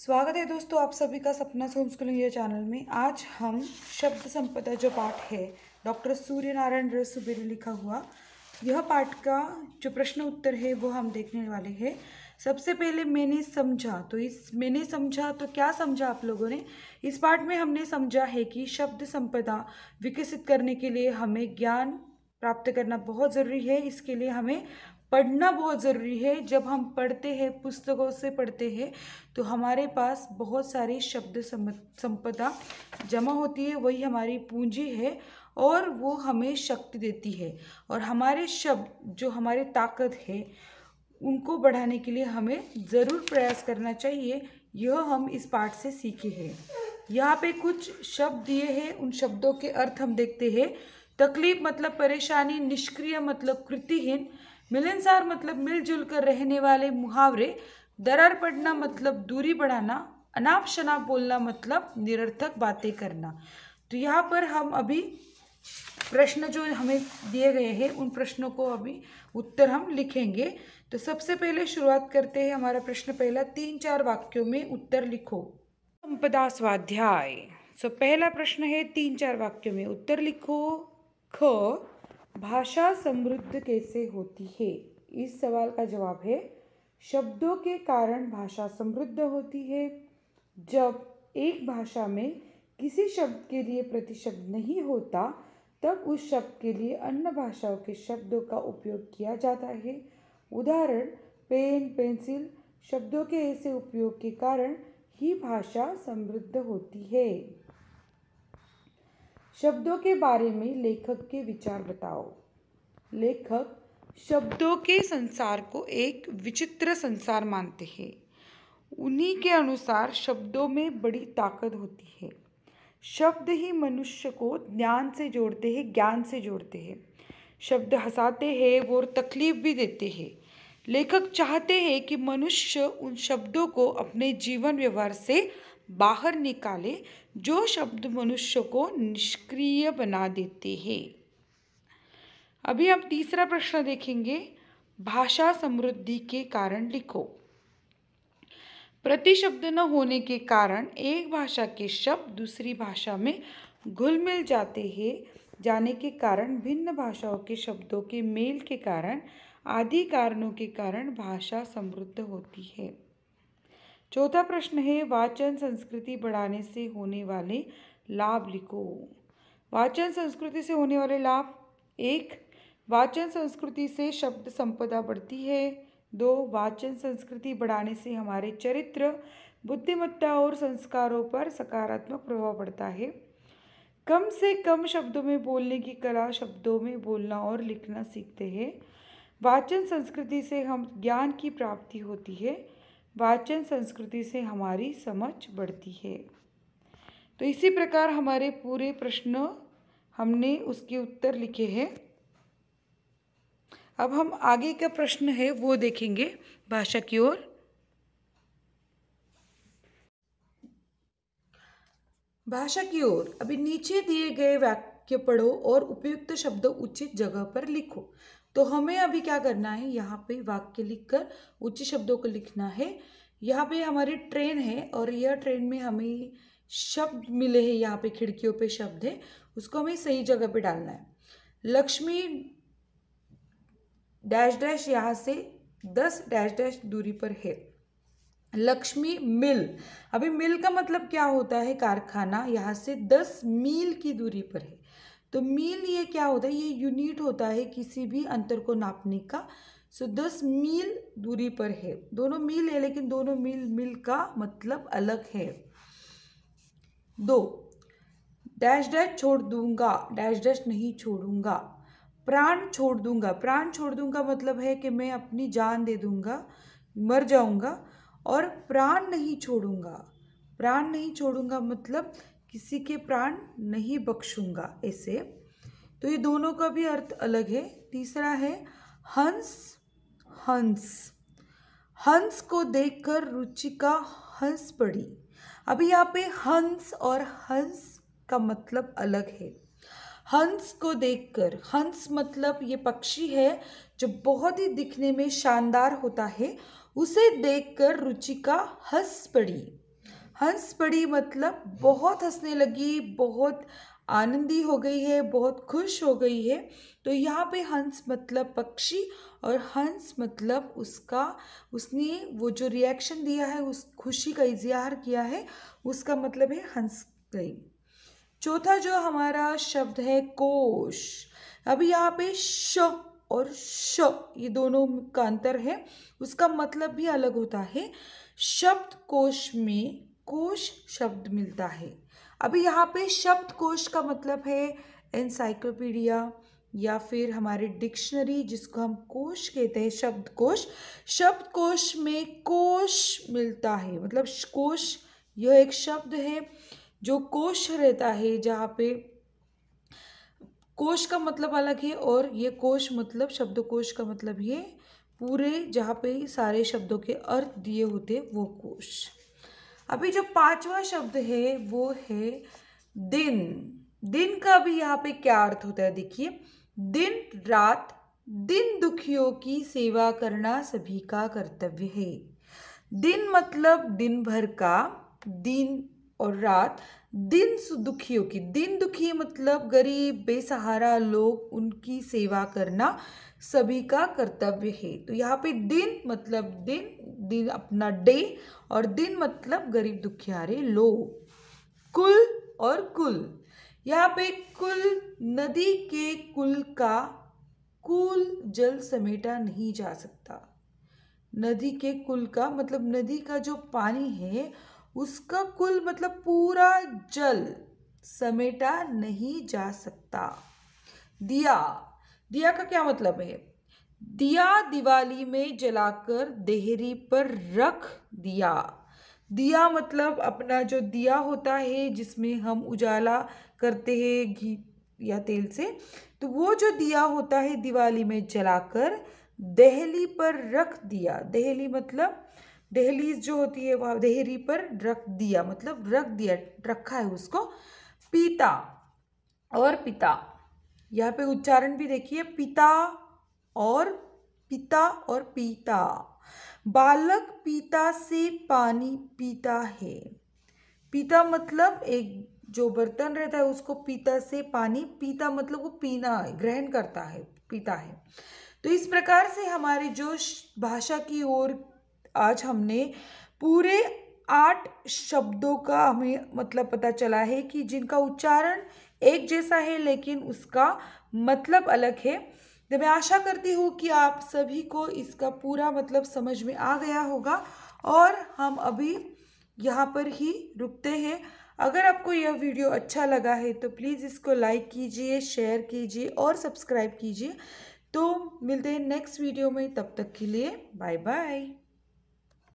स्वागत है दोस्तों आप सभी का सपना होम स्कूल ये चैनल में आज हम शब्द संपदा जो पाठ है डॉक्टर सूर्य नारायण रस सुबेर लिखा हुआ यह पाठ का जो प्रश्न उत्तर है वो हम देखने वाले हैं सबसे पहले मैंने समझा तो इस मैंने समझा तो क्या समझा आप लोगों ने इस पाठ में हमने समझा है कि शब्द संपदा विकसित करने के लिए हमें ज्ञान प्राप्त करना बहुत ज़रूरी है इसके लिए हमें पढ़ना बहुत ज़रूरी है जब हम पढ़ते हैं पुस्तकों से पढ़ते हैं तो हमारे पास बहुत सारी शब्द संपदा जमा होती है वही हमारी पूंजी है और वो हमें शक्ति देती है और हमारे शब्द जो हमारे ताकत है उनको बढ़ाने के लिए हमें ज़रूर प्रयास करना चाहिए यह हम इस पाठ से सीखे हैं यहाँ पे कुछ शब्द दिए हैं उन शब्दों के अर्थ हम देखते हैं तकलीफ मतलब परेशानी निष्क्रिय मतलब कृतिहीन मिलनसार मतलब मिलजुल कर रहने वाले मुहावरे दरार पड़ना मतलब दूरी बढ़ाना अनाप शनाप बोलना मतलब निरर्थक बातें करना तो यहाँ पर हम अभी प्रश्न जो हमें दिए गए हैं उन प्रश्नों को अभी उत्तर हम लिखेंगे तो सबसे पहले शुरुआत करते हैं हमारा प्रश्न पहला तीन चार वाक्यों में उत्तर लिखो संपदा स्वाध्याय सो पहला प्रश्न है तीन चार वाक्यों में उत्तर लिखो ख भाषा समृद्ध कैसे होती है इस सवाल का जवाब है शब्दों के कारण भाषा समृद्ध होती है जब एक भाषा में किसी शब्द के लिए प्रतिशब्द नहीं होता तब उस शब्द के लिए अन्य भाषाओं के शब्दों का उपयोग किया जाता है उदाहरण पेन पेंसिल शब्दों के ऐसे उपयोग के कारण ही भाषा समृद्ध होती है शब्दों के बारे में लेखक के विचार बताओ लेखक शब्दों के संसार को एक विचित्र संसार मानते हैं उन्हीं के अनुसार शब्दों में बड़ी ताकत होती है शब्द ही मनुष्य को ज्ञान से जोड़ते हैं ज्ञान से जोड़ते हैं शब्द हंसाते हैं और तकलीफ भी देते हैं लेखक चाहते हैं कि मनुष्य उन शब्दों को अपने जीवन व्यवहार से बाहर निकाले जो शब्द मनुष्य को निष्क्रिय बना देते हैं अभी आप तीसरा प्रश्न देखेंगे भाषा समृद्धि के कारण लिखो प्रतिशब्द न होने के कारण एक भाषा के शब्द दूसरी भाषा में घुल मिल जाते हैं जाने के कारण भिन्न भाषाओं के शब्दों के मेल के कारण आदि कारणों के कारण भाषा समृद्ध होती है चौथा प्रश्न है वाचन संस्कृति बढ़ाने से होने वाले लाभ लिखो वाचन संस्कृति से होने वाले लाभ एक वाचन संस्कृति से शब्द संपदा बढ़ती है दो वाचन संस्कृति बढ़ाने से हमारे चरित्र बुद्धिमत्ता और संस्कारों पर सकारात्मक प्रभाव पड़ता है कम से कम शब्दों में बोलने की कला शब्दों में बोलना और लिखना सीखते हैं वाचन संस्कृति से हम ज्ञान की प्राप्ति होती है वाचन संस्कृति से हमारी समझ बढ़ती है तो इसी प्रकार हमारे पूरे प्रश्न हमने उसके उत्तर लिखे हैं अब हम आगे का प्रश्न है वो देखेंगे भाषा की ओर भाषा की ओर अभी नीचे दिए गए वाक्य पढ़ो और उपयुक्त शब्द उचित जगह पर लिखो तो हमें अभी क्या करना है यहाँ पे वाक्य लिखकर उच्च शब्दों को लिखना है यहाँ पे हमारी ट्रेन है और यह ट्रेन में हमें शब्द मिले हैं यहाँ पे खिड़कियों पे शब्द है उसको हमें सही जगह पे डालना है लक्ष्मी डैश डैश यहाँ से दस डैश डैश दूरी पर है लक्ष्मी मिल अभी मिल का मतलब क्या होता है कारखाना यहाँ से दस मील की दूरी पर है तो मील ये क्या होता है ये यूनिट होता है किसी भी अंतर को नापने का सो so, दस मील दूरी पर है दोनों मील है लेकिन दोनों मील मील का मतलब अलग है दो डैश डैश छोड़ दूंगा डैश डैश नहीं छोड़ूंगा प्राण छोड़ दूंगा प्राण छोड़ दूंगा मतलब है कि मैं अपनी जान दे दूंगा मर जाऊंगा और प्राण नहीं छोड़ूंगा प्राण नहीं छोड़ूंगा मतलब किसी के प्राण नहीं बख्शूंगा ऐसे तो ये दोनों का भी अर्थ अलग है तीसरा है हंस हंस हंस को देखकर रुचिका हंस पड़ी अभी यहाँ पे हंस और हंस का मतलब अलग है हंस को देखकर हंस मतलब ये पक्षी है जो बहुत ही दिखने में शानदार होता है उसे देखकर रुचिका हंस पड़ी हंस पड़ी मतलब बहुत हंसने लगी बहुत आनंदी हो गई है बहुत खुश हो गई है तो यहाँ पे हंस मतलब पक्षी और हंस मतलब उसका उसने वो जो रिएक्शन दिया है उस खुशी का इजहार किया है उसका मतलब है हंस गई चौथा जो हमारा शब्द है कोश अब यहाँ पे श और श ये दोनों का अंतर है उसका मतलब भी अलग होता है शब्द कोश में कोश शब्द मिलता है अभी यहाँ पे शब्द कोश का मतलब है एनसाइक्लोपीडिया या फिर हमारे डिक्शनरी जिसको हम कोश कहते हैं शब्द कोश शब्द कोश में कोश मिलता है मतलब कोश यह एक शब्द है जो कोश रहता है जहाँ पे कोश का मतलब अलग है और ये कोश मतलब शब्दकोश का मतलब ये पूरे जहाँ पे सारे शब्दों के अर्थ दिए होते वो कोश अभी जो पांचवा शब्द है वो है दिन दिन का भी यहाँ पे क्या अर्थ होता है देखिए दिन रात दिन दुखियों की सेवा करना सभी का कर्तव्य है दिन मतलब दिन भर का दिन और रात दिन दुखियों की दिन दुखी मतलब गरीब बेसहारा लोग उनकी सेवा करना सभी का कर्तव्य है तो यहाँ पे दिन मतलब दिन दिन अपना डे और दिन मतलब गरीब दुखियारे लोग कुल और कुल यहाँ पे कुल नदी के कुल का कुल जल समेटा नहीं जा सकता नदी के कुल का मतलब नदी का जो पानी है उसका कुल मतलब पूरा जल समेटा नहीं जा सकता दिया दिया का क्या मतलब है दिया दिवाली में जलाकर देहरी पर रख दिया दिया मतलब अपना जो दिया होता है जिसमें हम उजाला करते हैं घी या तेल से तो वो जो दिया होता है दिवाली में जलाकर दहली पर रख दिया दहली मतलब दहली जो होती है वह दहरी पर रख दिया मतलब रख दिया रखा है उसको पिता और पिता यहाँ पे उच्चारण भी देखिए पिता और पिता और पीता बालक पिता से पानी पीता है पीता मतलब एक जो बर्तन रहता है उसको पीता से पानी पीता मतलब वो पीना ग्रहण करता है पीता है तो इस प्रकार से हमारे जो भाषा की ओर आज हमने पूरे आठ शब्दों का हमें मतलब पता चला है कि जिनका उच्चारण एक जैसा है लेकिन उसका मतलब अलग है तो मैं आशा करती हूँ कि आप सभी को इसका पूरा मतलब समझ में आ गया होगा और हम अभी यहाँ पर ही रुकते हैं अगर आपको यह वीडियो अच्छा लगा है तो प्लीज़ इसको लाइक कीजिए शेयर कीजिए और सब्सक्राइब कीजिए तो मिलते हैं नेक्स्ट वीडियो में तब तक के लिए बाय बाय